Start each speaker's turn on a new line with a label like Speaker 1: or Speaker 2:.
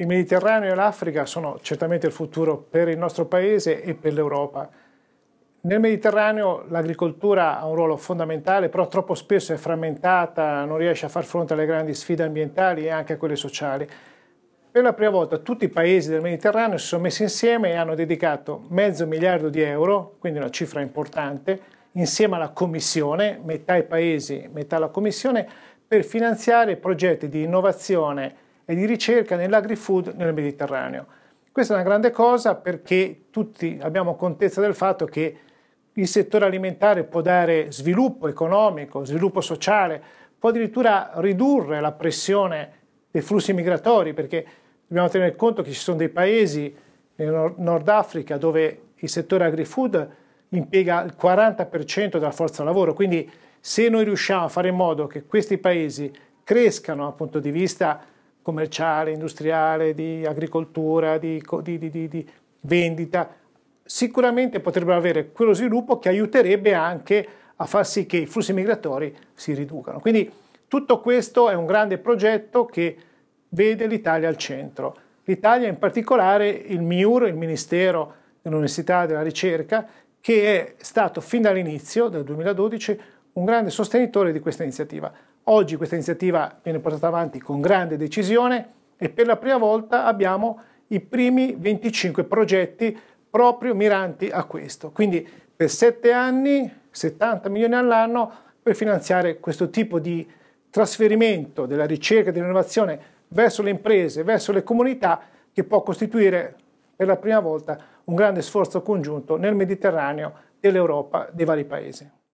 Speaker 1: Il Mediterraneo e l'Africa sono certamente il futuro per il nostro paese e per l'Europa. Nel Mediterraneo l'agricoltura ha un ruolo fondamentale, però troppo spesso è frammentata, non riesce a far fronte alle grandi sfide ambientali e anche a quelle sociali. Per la prima volta tutti i paesi del Mediterraneo si sono messi insieme e hanno dedicato mezzo miliardo di euro, quindi una cifra importante, insieme alla Commissione, metà i paesi, metà la Commissione, per finanziare progetti di innovazione e di ricerca nell'agri-food nel Mediterraneo. Questa è una grande cosa perché tutti abbiamo contezza del fatto che il settore alimentare può dare sviluppo economico, sviluppo sociale, può addirittura ridurre la pressione dei flussi migratori perché dobbiamo tenere conto che ci sono dei paesi nel Nord Africa dove il settore agri-food impiega il 40% della forza lavoro, quindi se noi riusciamo a fare in modo che questi paesi crescano dal punto di vista commerciale, industriale, di agricoltura, di, di, di, di vendita, sicuramente potrebbero avere quello sviluppo che aiuterebbe anche a far sì che i flussi migratori si riducano. Quindi tutto questo è un grande progetto che vede l'Italia al centro. L'Italia in particolare il MIUR, il Ministero dell'Università e della Ricerca, che è stato fin dall'inizio, dal 2012, un grande sostenitore di questa iniziativa. Oggi questa iniziativa viene portata avanti con grande decisione e per la prima volta abbiamo i primi 25 progetti proprio miranti a questo. Quindi per sette anni 70 milioni all'anno per finanziare questo tipo di trasferimento della ricerca e dell'innovazione verso le imprese, verso le comunità che può costituire per la prima volta un grande sforzo congiunto nel Mediterraneo dell'Europa dei vari paesi.